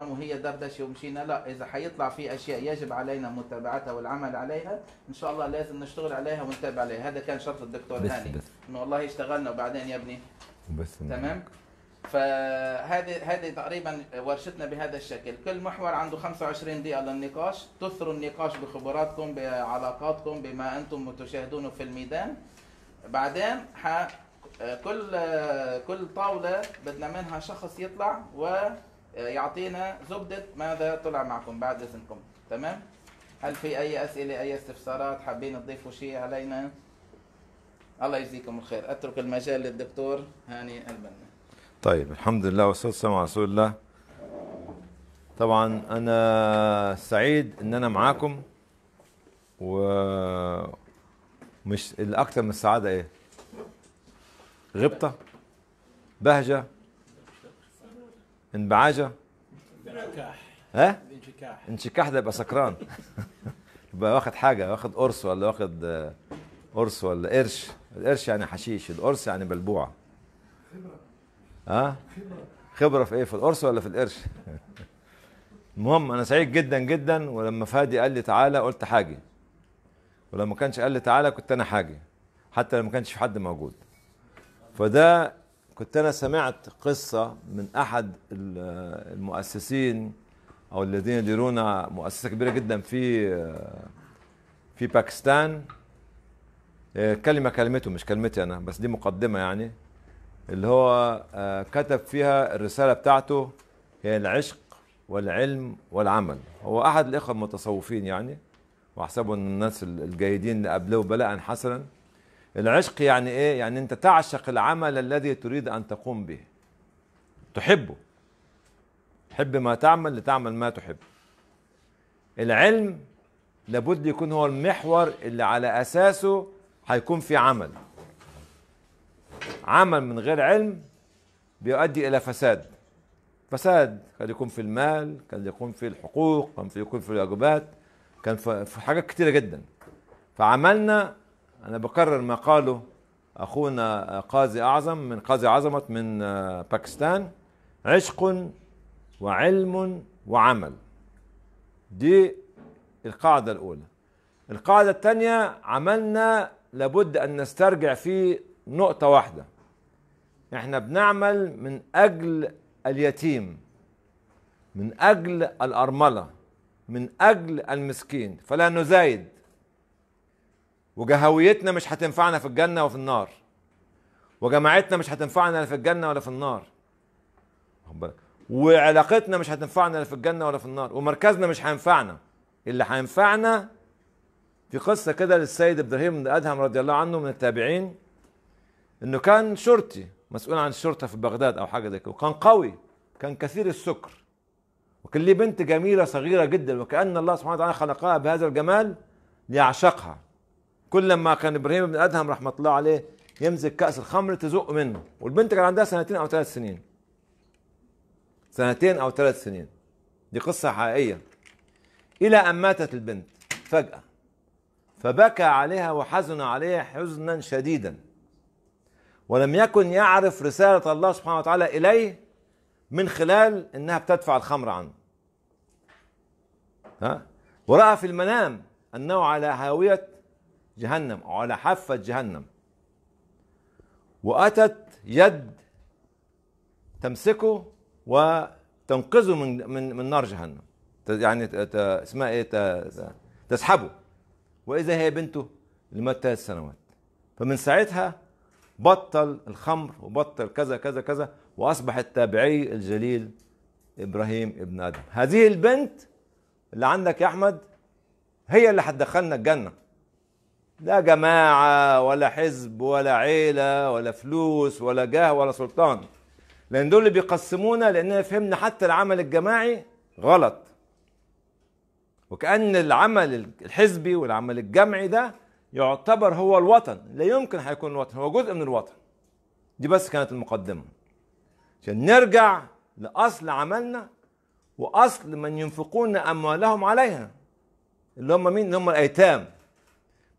وهي دردشه ومشينا لا اذا حيطلع في اشياء يجب علينا متابعتها والعمل عليها ان شاء الله لازم نشتغل عليها ونتابع عليها هذا كان شرط الدكتور هاني انه والله اشتغلنا وبعدين يا ابني بس تمام فهذه هذه تقريبا ورشتنا بهذا الشكل كل محور عنده 25 دقيقه للنقاش تثروا النقاش بخبراتكم بعلاقاتكم بما انتم تشاهدونه في الميدان بعدين ح... كل كل طاوله بدنا منها شخص يطلع و يعطينا زبدة ماذا طلع معكم بعد إذنكم تمام هل في أي أسئلة أي استفسارات حابين تضيفوا شيء علينا الله يجزيكم الخير أترك المجال للدكتور هاني البنا طيب الحمد لله والصلاة والسلام على رسول الله طبعا أنا سعيد إن أنا معاكم و مش الأكثر من السعادة إيه غبطة بهجة انبعاجه انشكاح ها انشكاح انشكاح ده يبقى سكران يبقى واخد حاجه واخد قرص ولا واخد آه، قرص ولا قرش القرش يعني حشيش القرص يعني بلبوعه خبره ها خبره في ايه في القرص ولا في القرش المهم انا سعيد جدا جدا ولما فادي قال لي تعالى قلت حاجه ولما كانش قال لي تعالى كنت انا حاجه حتى لما كانش في حد موجود فده كنت أنا سمعت قصة من أحد المؤسسين أو الذين يديرون مؤسسة كبيرة جدا في في باكستان كلمة كلمته مش كلمتي أنا بس دي مقدمة يعني اللي هو آه، كتب فيها الرسالة بتاعته هي العشق والعلم والعمل هو أحد الإخوة المتصوفين يعني وأحسبه أن الناس الجيدين اللي قبله بلاء حسنا العشق يعني ايه يعني انت تعشق العمل الذي تريد ان تقوم به تحبه تحب ما تعمل لتعمل ما تحب العلم لابد يكون هو المحور اللي على اساسه هيكون في عمل عمل من غير علم بيؤدي الى فساد فساد قد يكون في المال قد يكون في الحقوق قد يكون في الواجبات كان في حاجات كتيره جدا فعملنا انا بكرر ما قاله اخونا قاضي اعظم من قاضي عظمت من آه، باكستان عشق وعلم وعمل دي القاعده الاولى القاعده الثانيه عملنا لابد ان نسترجع فيه نقطه واحده احنا بنعمل من اجل اليتيم من اجل الارمله من اجل المسكين فلا نزايد وجهويتنا مش هتنفعنا في الجنه وفي النار وجماعتنا مش هتنفعنا لا في الجنه ولا في النار واخد بالك وعلاقتنا مش هتنفعنا لا في الجنه ولا في النار ومركزنا مش هينفعنا اللي هينفعنا في قصه كده للسيد ابراهيم بن ادهم رضي الله عنه من التابعين انه كان شرطي مسؤول عن الشرطه في بغداد او حاجه زي كده وكان قوي كان كثير السكر وكان ليه بنت جميله صغيره جدا وكان الله سبحانه وتعالى خلقها بهذا الجمال ليعشقها كل لما كان ابراهيم بن ادهم رحمه الله عليه يمسك كاس الخمر تزق منه والبنت كان عندها سنتين او ثلاث سنين سنتين او ثلاث سنين دي قصه حقيقيه الى ان ماتت البنت فجاه فبكى عليها وحزن عليها حزنا شديدا ولم يكن يعرف رساله الله سبحانه وتعالى اليه من خلال انها بتدفع الخمر عنه ها وراى في المنام انه على هاويه جهنم على حافة جهنم وأتت يد تمسكه وتنقذه من من من نار جهنم يعني اسمها ايه تسحبه واذا هي بنته لمدة ثلاث سنوات فمن ساعتها بطل الخمر وبطل كذا كذا كذا واصبح التابعي الجليل ابراهيم ابن ادم هذه البنت اللي عندك يا احمد هي اللي هتدخلنا الجنه لا جماعة ولا حزب ولا عيلة ولا فلوس ولا جاه ولا سلطان لأن دول اللي بيقسمونا لأننا فهمنا حتى العمل الجماعي غلط وكأن العمل الحزبي والعمل الجمعي ده يعتبر هو الوطن لا يمكن هيكون الوطن هو جزء من الوطن دي بس كانت المقدمة عشان نرجع لأصل عملنا وأصل من ينفقون أموالهم عليها اللي هم مين اللي هم الأيتام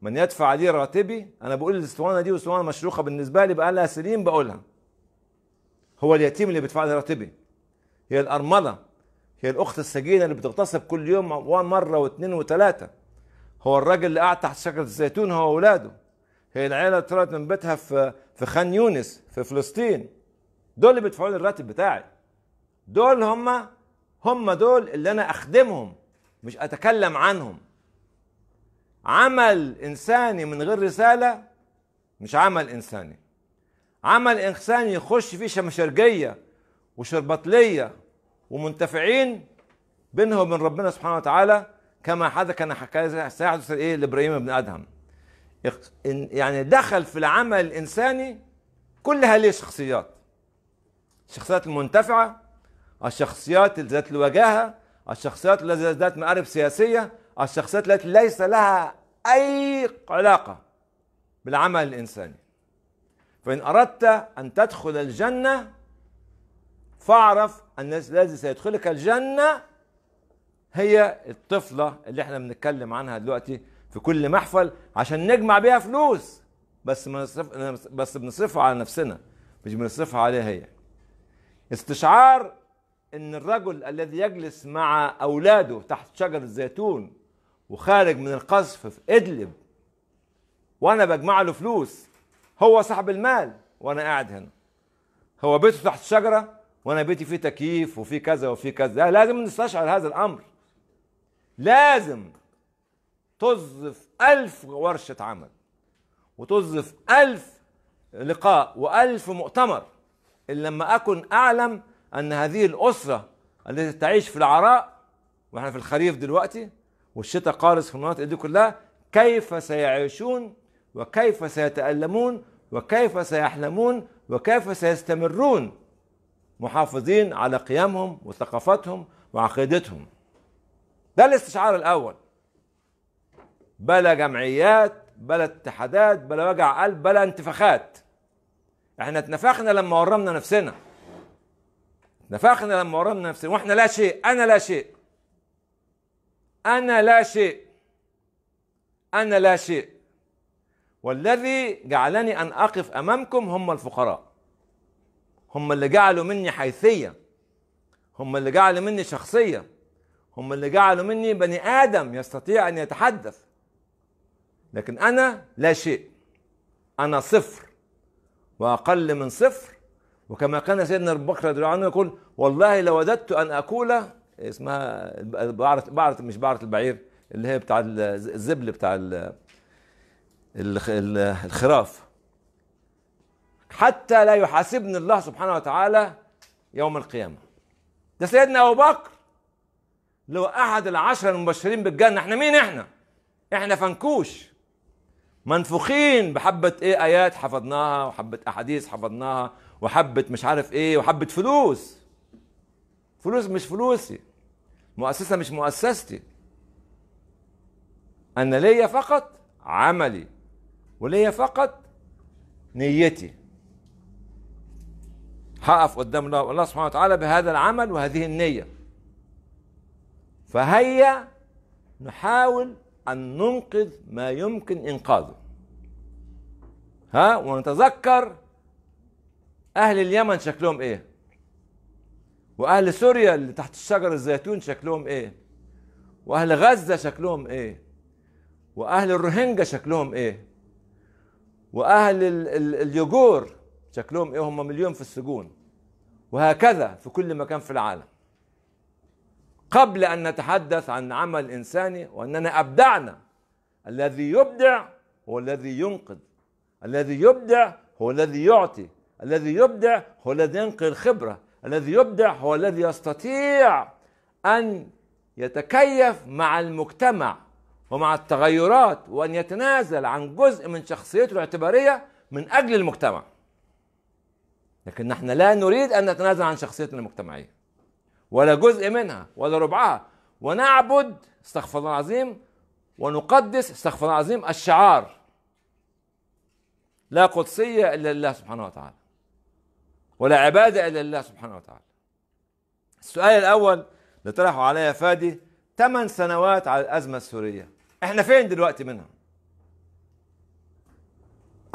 من يدفع لي راتبي انا بقول الاسطوانه دي اسطوانه مشروخه بالنسبه لي بقى لها سنين بقولها هو اليتيم اللي بيدفع لي راتبي هي الارمله هي الاخت السجينه اللي بتغتصب كل يوم مره واثنين وثلاثه هو الراجل اللي قاعد تحت شجره الزيتون هو واولاده هي العيله اللي طلعت من بيتها في في خان يونس في فلسطين دول اللي بيدفعوا لي الراتب بتاعي دول هم هم دول اللي انا اخدمهم مش اتكلم عنهم عمل انساني من غير رساله مش عمل انساني عمل انساني يخش فيه شمشرجيه وشربطليه ومنتفعين بينه وبين ربنا سبحانه وتعالى كما حدث كان سيحدث ايه لابراهيم بن ادهم يعني دخل في العمل الانساني كل هذه الشخصيات الشخصيات المنتفعه الشخصيات ذات الوجاهه الشخصيات ذات مآرب سياسيه الشخصيات التي ليس لها أي علاقة بالعمل الإنساني فإن أردت أن تدخل الجنة فاعرف أن الذي سيدخلك الجنة هي الطفلة اللي احنا بنتكلم عنها دلوقتي في كل محفل عشان نجمع بيها فلوس بس بنصرف بس بنصرفها على نفسنا مش بنصرفها عليها هي استشعار ان الرجل الذي يجلس مع اولاده تحت شجر الزيتون وخارج من القصف في ادلب وانا بجمع له فلوس هو صاحب المال وانا قاعد هنا هو بيته تحت شجره وانا بيتي فيه تكييف وفيه كذا وفيه كذا لازم نستشعر هذا الامر لازم تظف ألف ورشة عمل وتظف ألف لقاء وألف مؤتمر إلا لما أكن أعلم أن هذه الأسرة التي تعيش في العراء وإحنا في الخريف دلوقتي والشتاء قارس في المناطق دي كلها كيف سيعيشون وكيف سيتألمون وكيف سيحلمون وكيف سيستمرون محافظين على قيمهم وثقافتهم وعقيدتهم ده الاستشعار الأول بلا جمعيات بلا اتحادات بلا وجع قلب بلا انتفاخات احنا اتنفخنا لما ورمنا نفسنا اتنفخنا لما ورمنا نفسنا واحنا لا شيء انا لا شيء أنا لا شيء أنا لا شيء والذي جعلني أن أقف أمامكم هم الفقراء هم اللي جعلوا مني حيثية هم اللي جعلوا مني شخصية هم اللي جعلوا مني بني آدم يستطيع أن يتحدث لكن أنا لا شيء أنا صفر وأقل من صفر وكما كان سيدنا أبو بكر رضي الله عنه يقول والله لوددت أن أكون اسمها بعرة بعرة مش بعرة البعير اللي هي بتاع الزبل بتاع الخراف حتى لا يحاسبني الله سبحانه وتعالى يوم القيامة ده سيدنا أبو بكر لو أحد العشرة المبشرين بالجنة احنا مين احنا احنا فنكوش منفوخين بحبة ايه آيات حفظناها وحبة أحاديث حفظناها وحبة مش عارف ايه وحبة فلوس فلوس مش فلوسي مؤسسة مش مؤسستي أنا ليا فقط عملي وليا فقط نيتي هقف قدام الله الله سبحانه وتعالى بهذا العمل وهذه النية فهيا نحاول أن ننقذ ما يمكن إنقاذه ها ونتذكر أهل اليمن شكلهم إيه واهل سوريا اللي تحت الشجر الزيتون شكلهم ايه واهل غزه شكلهم ايه واهل الروهينجا شكلهم ايه واهل اليوجور شكلهم ايه هم مليون في السجون وهكذا في كل مكان في العالم قبل ان نتحدث عن عمل انساني واننا ابدعنا الذي يبدع هو الذي ينقذ الذي يبدع هو الذي يعطي الذي يبدع هو الذي ينقل خبره الذي يبدع هو الذي يستطيع أن يتكيف مع المجتمع ومع التغيرات وأن يتنازل عن جزء من شخصيته الاعتبارية من أجل المجتمع لكن نحن لا نريد أن نتنازل عن شخصيتنا المجتمعية ولا جزء منها ولا ربعها ونعبد استغفر الله العظيم ونقدس استغفر الله العظيم الشعار لا قدسية إلا لله سبحانه وتعالى ولا عبادة إلا لله سبحانه وتعالى السؤال الأول اللي طرحه عليا فادي ثمان سنوات على الأزمة السورية احنا فين دلوقتي منها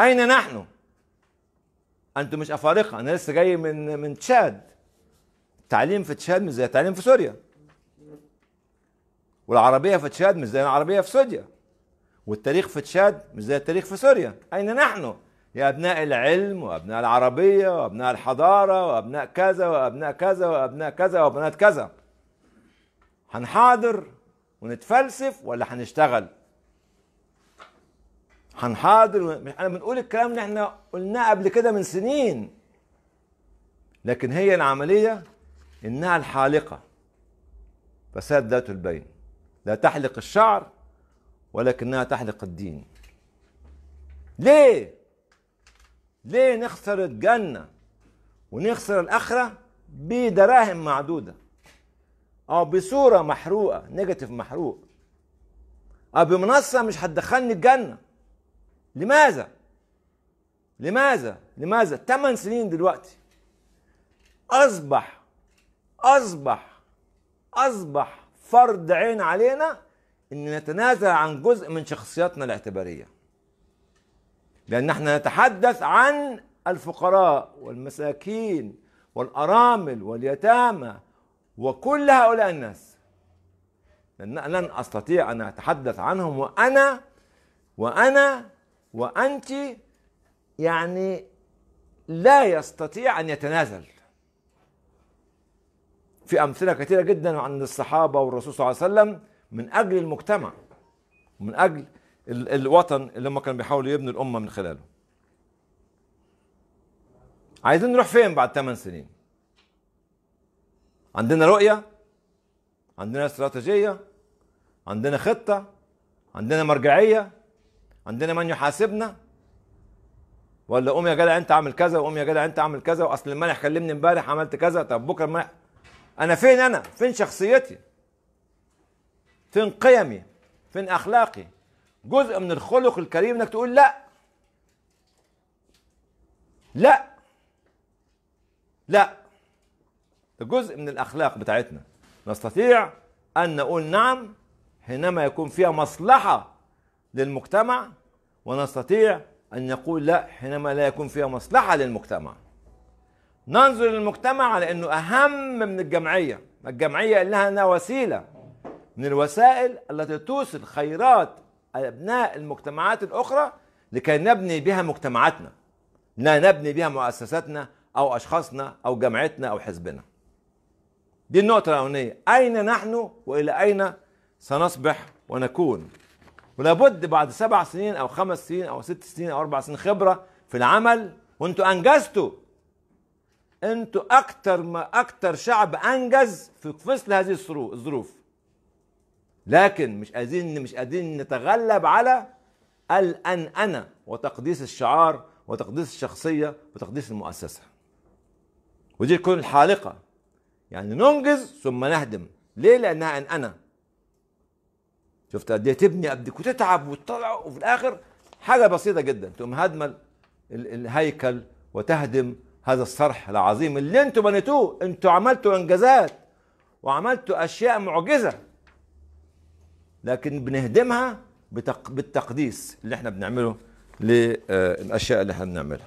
أين نحن أنتم مش أفارقة أنا لسه جاي من من تشاد التعليم في تشاد مش زي التعليم في سوريا والعربية في تشاد مش زي العربية في سوريا والتاريخ في تشاد مش زي التاريخ في سوريا أين نحن يا أبناء العلم وأبناء العربية وأبناء الحضارة وأبناء كذا وأبناء كذا وأبناء كذا وبنات كذا هنحاضر ونتفلسف ولا هنشتغل هنحاضر احنا بنقول الكلام اللي احنا قلناه قبل كده من سنين لكن هي العملية إنها الحالقة فساد ذات البين لا تحلق الشعر ولكنها تحلق الدين ليه ليه نخسر الجنة ونخسر الآخرة بدراهم معدودة أو بصورة محروقة نيجاتيف محروق أو بمنصة مش هتدخلني الجنة لماذا؟ لماذا؟ لماذا؟ 8 سنين دلوقتي أصبح أصبح أصبح فرض عين علينا ان نتنازل عن جزء من شخصياتنا الاعتباريه لأن احنا نتحدث عن الفقراء والمساكين والأرامل واليتامى وكل هؤلاء الناس لأن لن أستطيع أن أتحدث عنهم وأنا وأنا وأنت يعني لا يستطيع أن يتنازل في أمثلة كثيرة جدا عن الصحابة والرسول صلى الله عليه وسلم من أجل المجتمع من أجل الوطن اللي هم كانوا بيحاولوا يبنوا الامه من خلاله عايزين نروح فين بعد 8 سنين عندنا رؤيه عندنا استراتيجيه عندنا خطه عندنا مرجعيه عندنا من يحاسبنا ولا قوم يا جدع انت اعمل كذا وقوم يا جدع انت اعمل كذا واصل المالح كلمني امبارح عملت كذا طب بكره ما انا فين انا فين شخصيتي فين قيمي فين اخلاقي جزء من الخلق الكريم انك تقول لا لا لا ده جزء من الاخلاق بتاعتنا نستطيع ان نقول نعم حينما يكون فيها مصلحه للمجتمع ونستطيع ان نقول لا حينما لا يكون فيها مصلحه للمجتمع ننظر للمجتمع على انه اهم من الجمعيه الجمعيه لها وسيله من الوسائل التي توصل خيرات أبناء المجتمعات الأخرى لكي نبني بها مجتمعاتنا لا نبني بها مؤسساتنا أو أشخاصنا أو جامعتنا أو حزبنا دي النقطة الأولانية أين نحن وإلى أين سنصبح ونكون ولابد بعد سبع سنين أو خمس سنين أو ست سنين أو أربع سنين خبرة في العمل وأنتوا أنجزتوا أنتوا أكتر ما أكتر شعب أنجز في فصل هذه الظروف لكن مش قادرين مش قادرين نتغلب على انا وتقديس الشعار وتقديس الشخصية وتقديس المؤسسة ودي تكون الحالقة يعني ننجز ثم نهدم ليه لأنها انا شفت قد ايه تبني قد إيه وتتعب وتطلع وفي الآخر حاجة بسيطة جدا تقوم هادمة الهيكل وتهدم هذا الصرح العظيم اللي انتوا بنيتوه انتوا عملتوا انجازات وعملتوا اشياء معجزه لكن بنهدمها بتق... بالتقديس اللي احنا بنعمله للاشياء اللي احنا بنعملها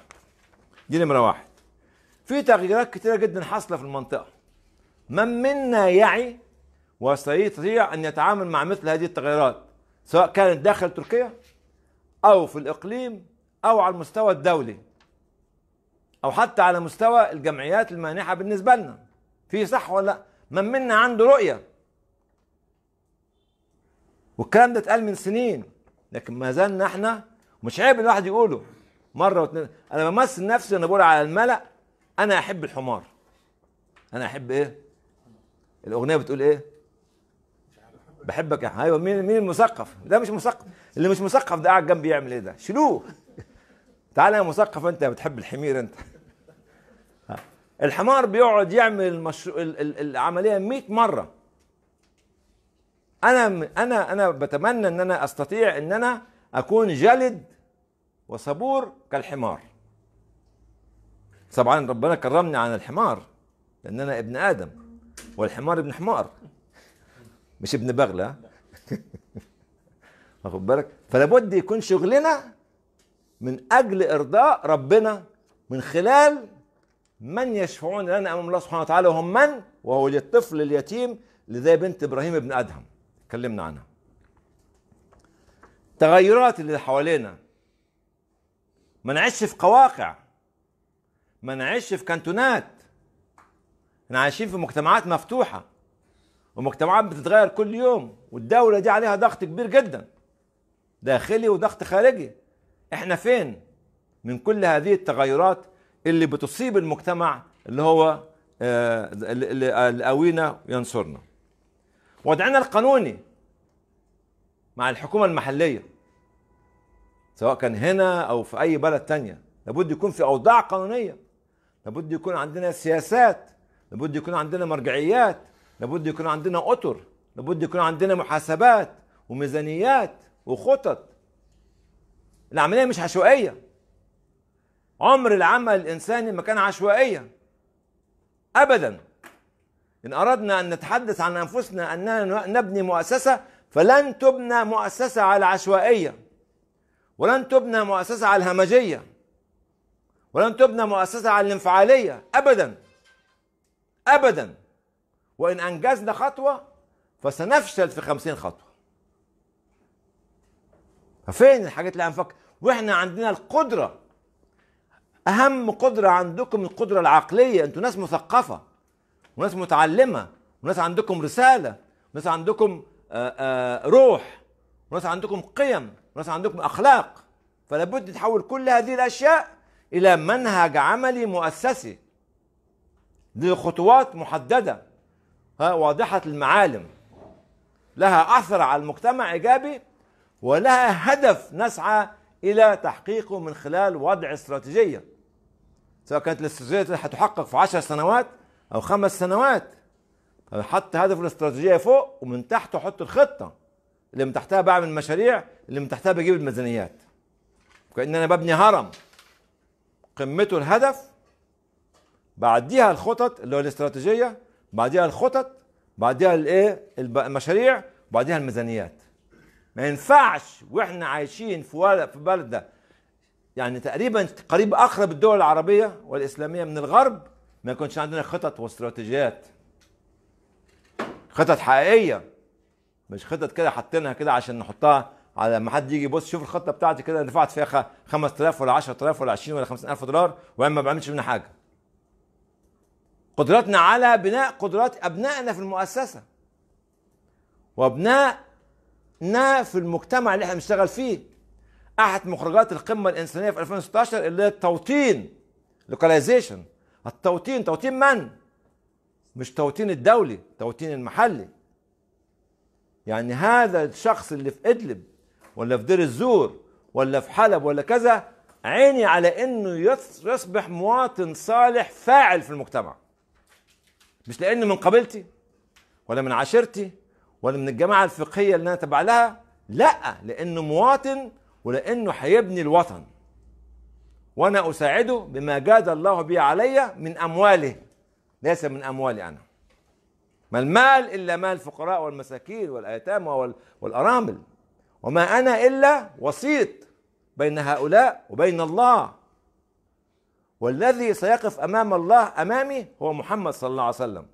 دي نمره واحد في تغييرات كتيره جدا حاصله في المنطقه من منا يعي وسيستطيع ان يتعامل مع مثل هذه التغيرات سواء كانت داخل تركيا او في الاقليم او على المستوى الدولي او حتى على مستوى الجمعيات المانحه بالنسبه لنا في صح ولا لا من منا عنده رؤيه والكلام ده اتقال من سنين لكن ما زلنا احنا مش عيب الواحد يقوله مره واثنين انا بمثل نفسي وانا بقول على الملا انا احب الحمار انا احب ايه الاغنيه بتقول ايه بحبك يا ايوه مين مين المثقف ده مش مثقف اللي مش مثقف ده قاعد جنبي يعمل ايه ده شيلوه تعالى يا مثقف انت بتحب الحمير انت الحمار بيقعد يعمل المشروع العمليه 100 مره انا انا انا بتمنى ان انا استطيع ان انا اكون جلد وصبور كالحمار طبعا ربنا كرمني عن الحمار لان انا ابن ادم والحمار ابن حمار مش ابن بغلة واخد بالك فلابد يكون شغلنا من اجل ارضاء ربنا من خلال من يشفعون لنا امام الله سبحانه وتعالى وهم من وهو الطفل اليتيم لذا بنت ابراهيم ابن ادهم اتكلمنا عنها التغيرات اللي حوالينا ما نعيش في قواقع ما نعيش في كانتونات احنا عايشين في مجتمعات مفتوحة ومجتمعات بتتغير كل يوم والدولة دي عليها ضغط كبير جدا داخلي وضغط خارجي احنا فين من كل هذه التغيرات اللي بتصيب المجتمع اللي هو آه، اللي قوينا وينصرنا وضعنا القانوني مع الحكومة المحلية سواء كان هنا أو في أي بلد تانية لابد يكون في أوضاع قانونية لابد يكون عندنا سياسات لابد يكون عندنا مرجعيات لابد يكون عندنا أطر لابد يكون عندنا محاسبات وميزانيات وخطط العملية مش عشوائية عمر العمل الإنساني ما كان عشوائية أبدا إن أردنا أن نتحدث عن أنفسنا أننا نبني مؤسسة فلن تبنى مؤسسة على العشوائية ولن تبنى مؤسسة على الهمجية ولن تبنى مؤسسة على الانفعالية أبدا أبدا وإن أنجزنا خطوة فسنفشل في خمسين خطوة ففين الحاجات اللي هنفكر واحنا عندنا القدرة أهم قدرة عندكم القدرة العقلية أنتوا ناس مثقفة وناس متعلمه وناس عندكم رساله وناس عندكم آآ آه، آآ آه، روح وناس عندكم قيم وناس عندكم اخلاق فلا بد تحول كل هذه الاشياء الى منهج عملي مؤسسي لخطوات محدده واضحه المعالم لها اثر على المجتمع ايجابي ولها هدف نسعى الى تحقيقه من خلال وضع استراتيجيه سواء كانت الاستراتيجيه هتحقق في 10 سنوات او خمس سنوات طيب، حط هدف الاستراتيجيه فوق ومن تحته حط الخطه اللي من تحتها بعمل مشاريع اللي من تحتها بجيب الميزانيات كأن انا ببني هرم قمته الهدف بعديها الخطط اللي هو الاستراتيجيه بعديها الخطط بعديها الايه المشاريع بعديها الميزانيات ما ينفعش واحنا عايشين في في بلد يعني تقريبا قريب اقرب الدول العربيه والاسلاميه من الغرب ما يكونش عندنا خطط واستراتيجيات خطط حقيقيه مش خطط كده حاطينها كده عشان نحطها على ما حد يجي يبص شوف الخطه بتاعتي كده انا دفعت فيها 5000 ولا 10000 ولا 20 ولا 50000 دولار وانا ما بعملش منها حاجه قدرتنا على بناء قدرات ابنائنا في المؤسسه وابنائنا في المجتمع اللي احنا بنشتغل فيه احد مخرجات القمه الانسانيه في 2016 اللي هي التوطين لوكاليزيشن التوطين توطين من؟ مش توطين الدولي توطين المحلي يعني هذا الشخص اللي في ادلب ولا في دير الزور ولا في حلب ولا كذا عيني على انه يصبح مواطن صالح فاعل في المجتمع مش لانه من قبيلتي ولا من عشيرتي ولا من الجماعه الفقهيه اللي انا تبع لها لا لانه مواطن ولانه هيبني الوطن وأنا أساعده بما جاد الله به علي من أمواله ليس من أموالي أنا ما المال إلا مال الفقراء والمساكين والأيتام والأرامل وما أنا إلا وسيط بين هؤلاء وبين الله والذي سيقف أمام الله أمامي هو محمد صلى الله عليه وسلم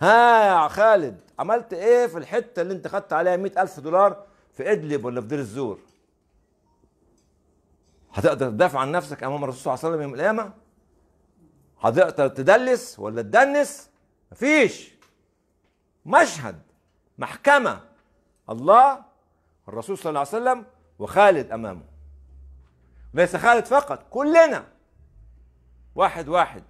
ها يا خالد عملت ايه في الحته اللي انت خدت عليها 100000 دولار في ادلب ولا في دير الزور هتقدر تدافع عن نفسك امام الرسول صلى الله عليه وسلم يوم القيامه هتقدر تدلس ولا تدنس مفيش مشهد محكمه الله الرسول صلى الله عليه وسلم وخالد امامه ليس خالد فقط كلنا واحد واحد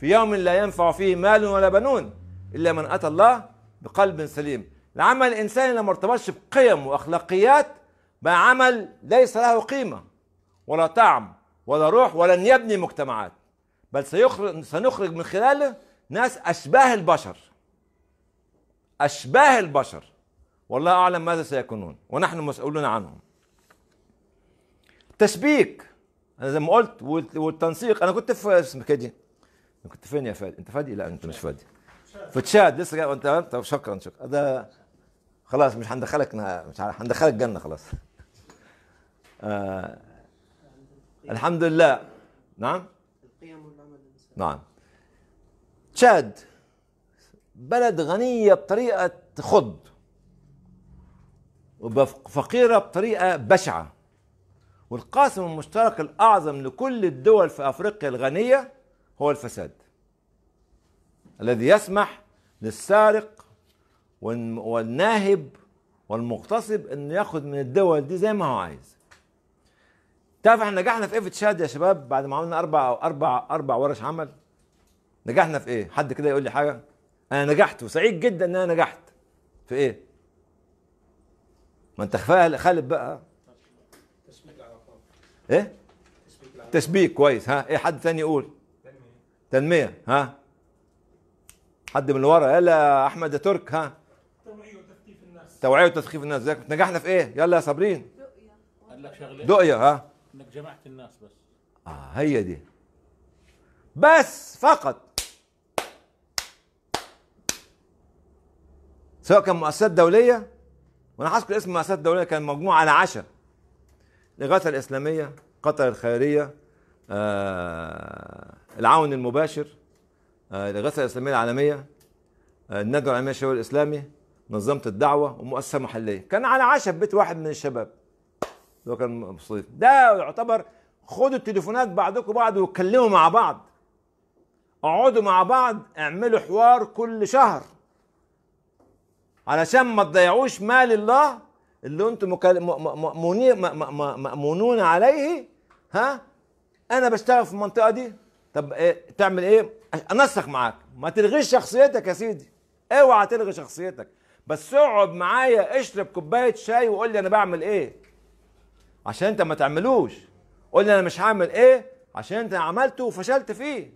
في يوم لا ينفع فيه مال ولا بنون الا من اتى الله بقلب سليم العمل الانساني لما ارتبطش بقيم واخلاقيات بقى عمل ليس له قيمة ولا طعم ولا روح ولن يبني مجتمعات بل سيخرج سنخرج من خلاله ناس أشباه البشر أشباه البشر والله أعلم ماذا سيكونون ونحن مسؤولون عنهم تشبيك أنا زي ما قلت والتنسيق أنا كنت في اسمك إيه دي كنت فين يا فادي أنت فادي؟ لا أنت مش فادي في تشاد لسه جاي وانت طب شكرا شكرا ده خلاص مش هندخلك مش هندخلك جنة خلاص آه الحمد لله نعم القيم والعمل نعم تشاد بلد غنية بطريقة خض وفقيرة بطريقة بشعة والقاسم المشترك الأعظم لكل الدول في أفريقيا الغنية هو الفساد الذي يسمح للسارق والناهب والمغتصب انه ياخذ من الدول دي زي ما هو عايز تعرف احنا نجحنا في ايه في تشاد يا شباب بعد ما عملنا اربع اربع اربع ورش عمل نجحنا في ايه حد كده يقول لي حاجه انا نجحت وسعيد جدا ان انا نجحت في ايه ما انت خالد بقى تسبيك العلاقات ايه تسبيك كويس ها ايه حد ثاني يقول تنميه تنميه ها حد من ورا يلا احمد يا ترك ها توعيه وتثقيف الناس توعيه وتثقيف الناس نجحنا في ايه يلا يا صابرين دقيه دقيه ها انك جمعت الناس بس اه هي دي بس فقط سواء كان مؤسسات دوليه وانا حاسكر اسم مؤسسات دوليه كان مجموعه على عشاء الاغاثه الاسلاميه قطر الخيريه آه، العون المباشر آه، الاغاثه الاسلاميه العالميه آه، الندوه العالميه الشباب الاسلامي منظمه الدعوه ومؤسسه محليه كان على عشاء بيت واحد من الشباب هو كان مبسوط ده يعتبر خدوا التليفونات بعضكم بعض واتكلموا مع بعض اقعدوا مع بعض اعملوا حوار كل شهر علشان ما تضيعوش مال الله اللي انتم مأمونون عليه ها انا بشتغل في المنطقه دي طب إيه تعمل ايه انسق معاك ما تلغيش شخصيتك يا سيدي اوعى تلغي شخصيتك بس اقعد معايا اشرب كوبايه شاي وقول لي انا بعمل ايه عشان انت ما تعملوش قول لي انا مش هعمل ايه عشان انت عملته وفشلت فيه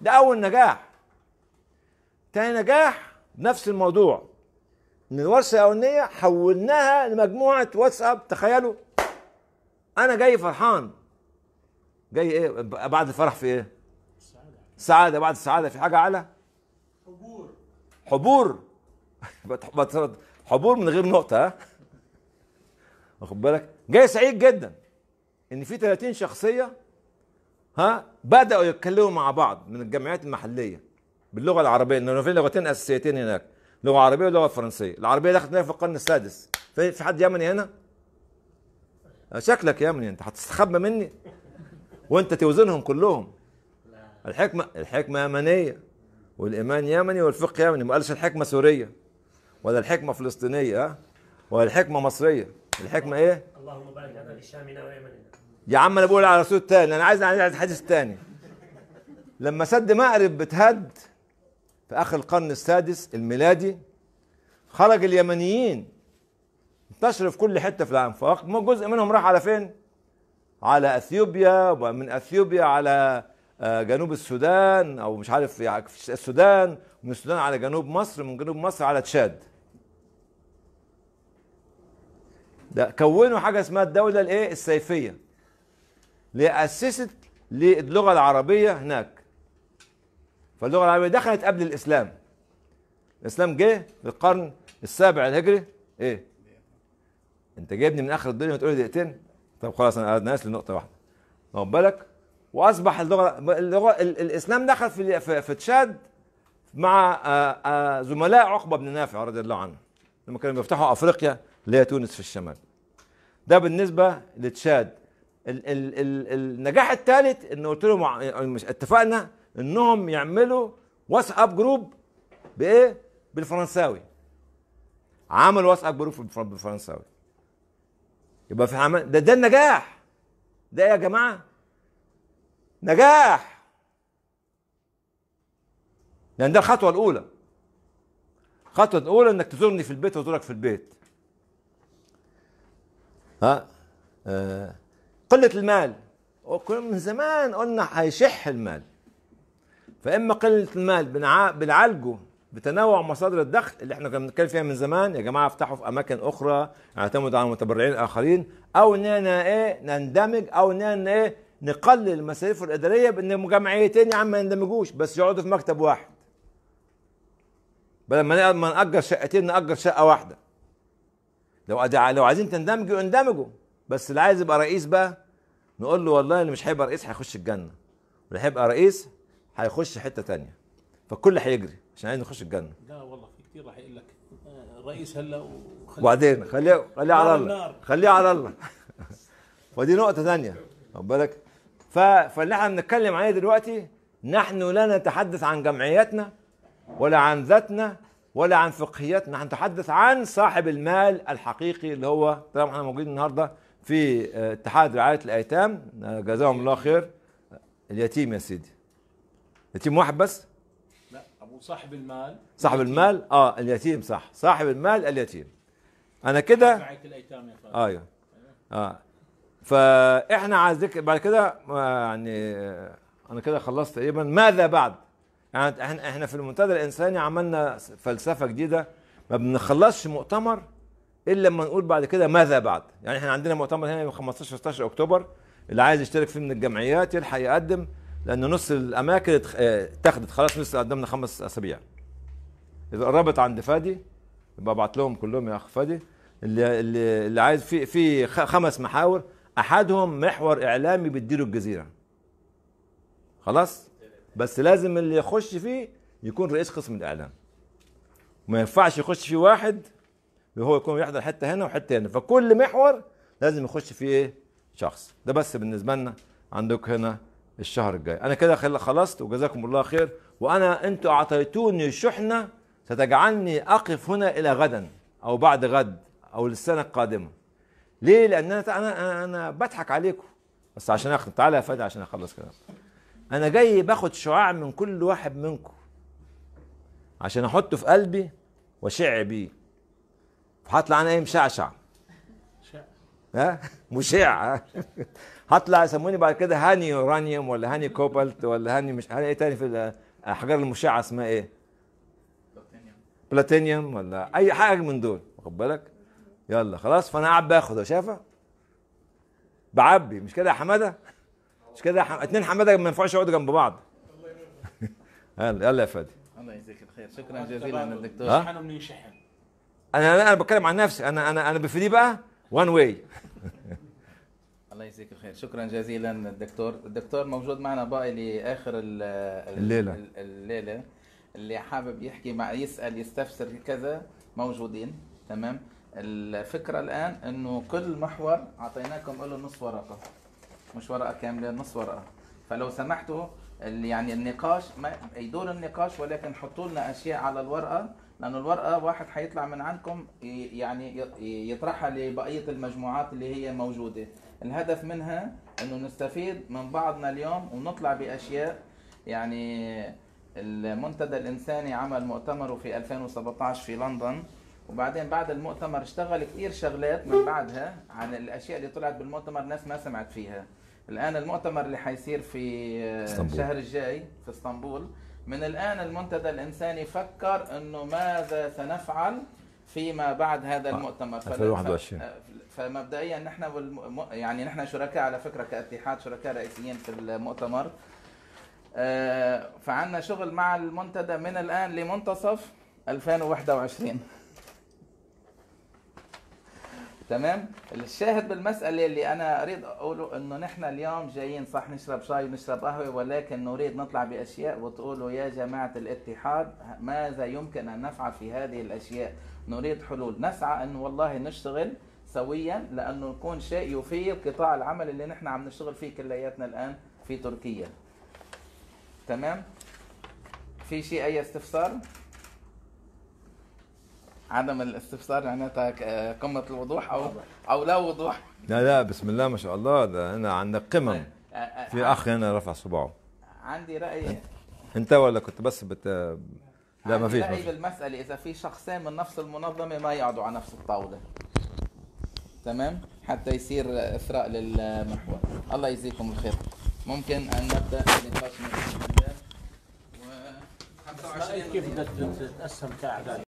ده اول نجاح تاني نجاح نفس الموضوع من الورثه الاولانيه حولناها لمجموعه واتساب تخيلوا انا جاي فرحان جاي ايه بعد الفرح في ايه سعاده بعد السعاده في حاجه اعلى حبور حبور حبور من غير نقطه ها واخد بالك جاي سعيد جدا ان في 30 شخصيه ها بداوا يتكلموا مع بعض من الجمعيات المحليه باللغه العربيه لان في لغتين اساسيتين هناك لغه عربيه ولغه فرنسيه العربيه دخلت هنا في القرن السادس في حد يمني هنا آه، شكلك يمني انت هتستخبى مني وانت توزنهم كلهم الحكمه الحكمه يمنيه والايمان يمني والفقه يمني ما قالش الحكمه سوريه ولا الحكمه فلسطينيه آه، ولا الحكمه مصريه الحكمه ايه اللهم بارك على في شامنا ويمننا يا عم انا بقول على الرسول الثاني انا عايز عايز الحديث الثاني لما سد مأرب بتهد في اخر القرن السادس الميلادي خرج اليمنيين انتشروا في كل حته في العالم فجزء منهم راح على فين؟ على اثيوبيا ومن اثيوبيا على آه، جنوب السودان او مش عارف يعني السودان ومن السودان على جنوب مصر ومن جنوب مصر على تشاد ده كونوا حاجه اسمها الدوله الايه السيفيه اللي اسست للغه العربيه هناك فاللغه العربيه دخلت قبل الاسلام الاسلام جه في القرن السابع الهجري ايه انت جايبني من اخر الدنيا وتقول لي دقيقتين طب خلاص انا ناقص لي نقطه واحده واخد بالك واصبح اللغه اللغه الاسلام دخل في في تشاد مع آه، آه، زملاء عقبه بن نافع رضي الله عنه لما كانوا بيفتحوا افريقيا اللي هي تونس في الشمال ده بالنسبه لتشاد ال ال ال النجاح الثالث انه قلت لهم يعني مش اتفقنا انهم يعملوا واتساب جروب بايه؟ بالفرنساوي عمل واتساب جروب بالفرنساوي يبقى في عمل ده ده النجاح ده يا جماعه نجاح لان يعني ده الخطوه الاولى الخطوه الاولى انك تزورني في البيت وازورك في البيت ها آه، قلة المال وكنا من زمان قلنا هيشح المال فاما قلة المال بنعالجه بتنوع مصادر الدخل اللي احنا كنا بنتكلم فيها من زمان يا جماعه افتحوا في اماكن اخرى اعتمدوا على المتبرعين الاخرين او اننا ايه نندمج او اننا ايه نقلل المصاريف الاداريه بان مجمعيتين يا عم ما يندمجوش بس يقعدوا في مكتب واحد بدل ما نأجر شقتين نأجر شقه واحده لو لو عايزين تندمجوا اندمجوا بس اللي عايز يبقى رئيس بقى نقول له والله اللي مش هيبقى رئيس هيخش الجنه واللي هيبقى رئيس هيخش حته تانية فالكل هيجري عشان عايز نخش الجنه لا والله في كتير راح يقول لك الرئيس آه، هلا وبعدين خليه خليه على الله خليه على الله ودي نقطه ثانيه واخد بالك فاللي احنا بنتكلم عليه دلوقتي نحن لا نتحدث عن جمعياتنا ولا عن ذاتنا ولا عن فقهيات نحن نتحدث عن صاحب المال الحقيقي اللي هو طبعا احنا موجودين النهارده في آه، اتحاد رعايه الايتام آه، جزاهم الله خير اليتيم يا سيدي يتيم واحد بس لا ابو صاحب المال صاحب اليتيم. المال اه اليتيم صح صاحب المال اليتيم انا كده رعايه الايتام يا فندم ايوه اه فاحنا على ذكر بعد كده آه، يعني انا كده خلصت تقريبا ماذا بعد يعني احنا في المنتدى الانساني عملنا فلسفه جديده ما بنخلصش مؤتمر الا لما نقول بعد كده ماذا بعد يعني احنا عندنا مؤتمر هنا يوم 15 16 اكتوبر اللي عايز يشترك فيه من الجمعيات يلحق يقدم لان نص الاماكن اتخذت آه، خلاص لسه قدمنا خمس اسابيع اذا قربت عند فادي يبقى ابعت لهم كلهم يا اخ فادي اللي اللي, اللي عايز في في خمس محاور احدهم محور اعلامي بتديله الجزيره خلاص بس لازم اللي يخش فيه يكون رئيس قسم الاعلام ما ينفعش يخش فيه واحد وهو يكون يحضر حته هنا وحته هنا فكل محور لازم يخش فيه ايه شخص ده بس بالنسبه لنا عندك هنا الشهر الجاي انا كده خلصت وجزاكم الله خير وانا انتوا اعطيتوني شحنه ستجعلني اقف هنا الى غدا او بعد غد او للسنه القادمه ليه لان انا انا انا بضحك عليكم بس عشان اخد تعالى يا فادي عشان اخلص كلام انا جاي باخد شعاع من كل واحد منكم عشان احطه في قلبي واشع بيه فهطلع انا ايه مشعشع ها مشع هطلع يسموني بعد كده هاني يورانيوم ولا هاني كوبالت ولا هاني مش هاني ايه تاني في الاحجار المشعه اسمها ايه؟ بلاتينيوم بلاتينيوم ولا اي حاجه من دول واخد بالك؟ يلا خلاص فانا قاعد باخد شايفه؟ بعبي مش كده يا حماده؟ مش كده حم... اتنين حماده ما ينفعش يقعدوا جنب بعض يلا يلا يا فادي الله يجزيك الخير شكرا جزيلا للدكتور شحن منين شحن انا انا بتكلم عن نفسي انا انا انا بفدي بقى وان واي الله يجزيك الخير شكرا جزيلا الدكتور الدكتور موجود معنا باقي لاخر الليله الليله اللي حابب يحكي مع يسال يستفسر كذا موجودين تمام الفكره الان انه كل محور اعطيناكم له نص ورقه مش ورقه كامله نص ورقه فلو سمحتوا يعني النقاش ما يدور النقاش ولكن حطوا لنا اشياء على الورقه لانه الورقه واحد حيطلع من عندكم يعني يطرحها لبقيه المجموعات اللي هي موجوده الهدف منها انه نستفيد من بعضنا اليوم ونطلع باشياء يعني المنتدى الانساني عمل مؤتمره في 2017 في لندن وبعدين بعد المؤتمر اشتغل كثير شغلات من بعدها عن الاشياء اللي طلعت بالمؤتمر ناس ما سمعت فيها الان المؤتمر اللي حيصير في آه، اسطنبول. الشهر الجاي في اسطنبول من الان المنتدى الانساني فكر انه ماذا سنفعل فيما بعد هذا آه، المؤتمر 2021 فمبدئيا نحن يعني نحن شركاء على فكره كاتحاد شركاء رئيسيين في المؤتمر آه، فعندنا شغل مع المنتدى من الان لمنتصف 2021 تمام الشاهد بالمسألة اللي أنا أريد أقوله إنه نحن اليوم جايين صح نشرب شاي ونشرب قهوة ولكن نريد نطلع بأشياء وتقولوا يا جماعة الاتحاد ماذا يمكن أن نفعل في هذه الأشياء نريد حلول نسعى أن والله نشتغل سويا لأنه نكون شيء يفيد قطاع العمل اللي نحن عم نشتغل فيه كلياتنا الآن في تركيا تمام في شيء أي استفسار؟ عدم الاستفسار معناتها يعني قمه الوضوح او او لا وضوح لا لا بسم الله ما شاء الله ده انا عندك قمم طيب، في اخ هنا رفع صباعه عندي راي انت ولا كنت بس بت لا ما فيش راي بالمساله اذا في شخصين من نفس المنظمه ما يقعدوا على نفس الطاوله تمام حتى يصير اثراء للمحور الله يجزيكم الخير ممكن ان نبدا نقاش من و 25 كيف بدك تتاثر كاعداد